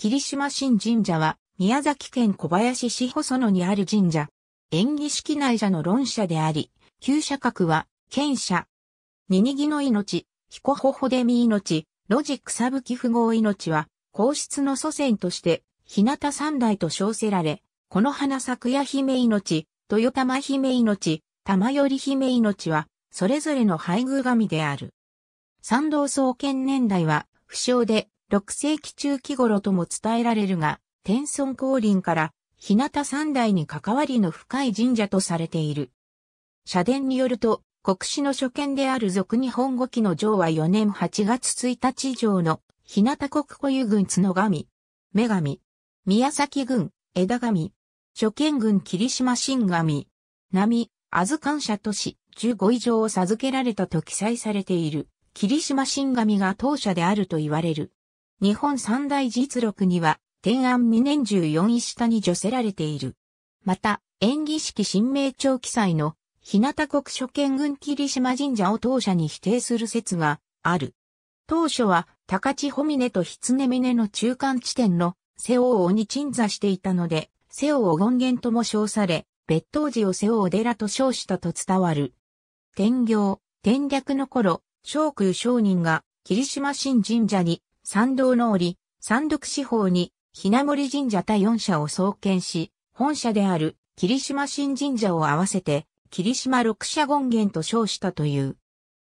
霧島新神社は、宮崎県小林市細野にある神社。演技式内社の論社であり、旧社格は、県社。ニニギの命、ヒコホホデミ命、ロジック草吹符号命は、皇室の祖先として、日向三代と称せられ、この花咲夜姫命、豊玉姫命、玉寄姫命は、それぞれの配偶神である。三道創建年代は、不詳で、6世紀中期頃とも伝えられるが、天孫降臨から日向三代に関わりの深い神社とされている。社殿によると、国史の初見である俗日本語記の上は4年8月1日以上の日向国固有軍角神、女神、宮崎軍、枝神、初見軍霧島新神、波、あず感謝都市15以上を授けられたと記載されている、霧島新神が当社であると言われる。日本三大実録には、天安二年十四位下に除せられている。また、演技式新名帳記載の、日向国初見軍霧島神社を当社に否定する説がある。当初は、高千穂峰と狐峰の中間地点の瀬尾王に鎮座していたので、瀬尾を権限とも称され、別当時を瀬尾寺と称したと伝わる。天行、天略の頃、昇空商人が霧島新神社に参道の折、三徳四方に、ひな森神社他四社を創建し、本社である霧島新神社を合わせて、霧島六社権現と称したという。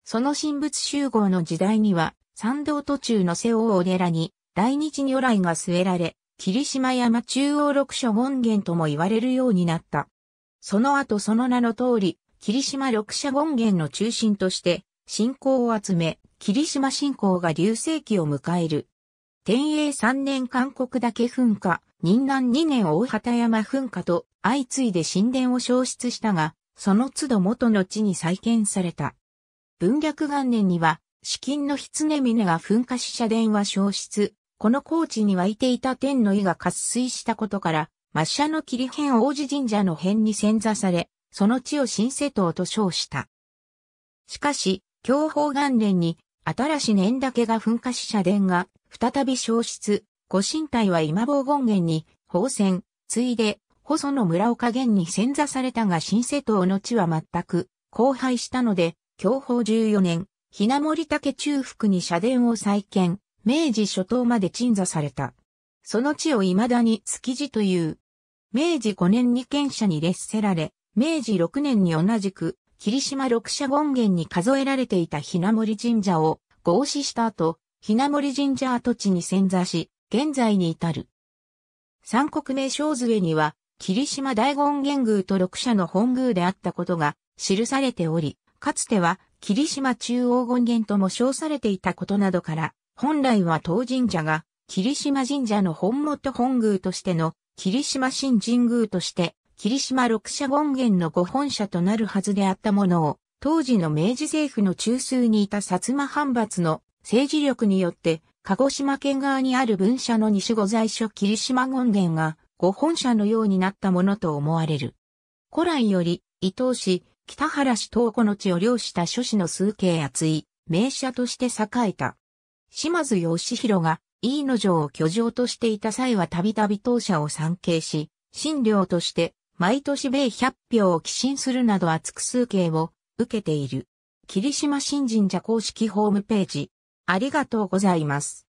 その神仏集合の時代には、参道途中の瀬尾お寺に、大日如来が据えられ、霧島山中央六所権現とも言われるようになった。その後その名の通り、霧島六社権現の中心として、信仰を集め、霧島信仰が流星期を迎える。天栄3年韓国岳噴火、仁南2年大畑山噴火と相次いで神殿を消失したが、その都度元の地に再建された。文略元年には、至金の狐峰が噴火し社殿は消失、この高地に湧いていた天の意が渇水したことから、抹茶の霧辺王子神社の辺に潜座され、その地を新世島と称した。しかし、享保元年に新し年けが噴火し社殿が再び消失、ご神体は今坊権現に、宝泉、ついで、細野村岡源に潜座されたが新世島の地は全く、荒廃したので、享保14年、ひな森竹中腹に社殿を再建、明治初頭まで鎮座された。その地を未だに築地という。明治5年に県社に列せられ、明治6年に同じく、霧島六社権現に数えられていたひも森神社を合祀した後、ひも森神社跡地に潜座し、現在に至る。三国名称杖には、霧島大権現宮と六社の本宮であったことが記されており、かつては霧島中央権現とも称されていたことなどから、本来は当神社が霧島神社の本元本宮としての霧島新神宮として霧島六社権現の御本社となるはずであったものを、当時の明治政府の中枢にいた薩摩藩閥の政治力によって、鹿児島県側にある文社の西御在所霧島権現が、御本社のようになったものと思われる。古来より、伊東市、北原市東湖の地を領した諸子の数形厚い、名社として栄えた。島津義弘が、飯野城を居城としていた際はたびたび当社を参詣し、新領として毎年米100票を寄進するなど厚く数形を受けている。霧島新神社公式ホームページ。ありがとうございます。